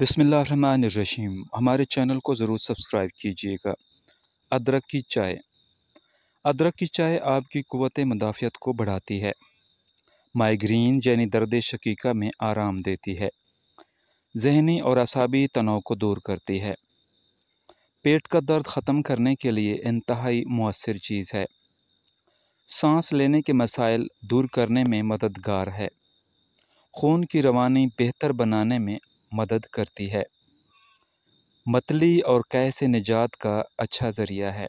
बसमीम हमारे चैनल को ज़रूर सब्सक्राइब कीजिएगा अदरक की चाय अदरक की चाय आपकी क़वत मदाफ़ियत को बढ़ाती है माइग्रीन यानी दर्द शकीका में आराम देती है जहनी और असाबी तनाव को दूर करती है पेट का दर्द ख़त्म करने के लिए इंतहाई मौसर चीज़ है सांस लेने के मसाइल दूर करने में मददगार है खून की रवानी बेहतर बनाने में मदद करती है मतली और कैसे निजात का अच्छा ज़रिया है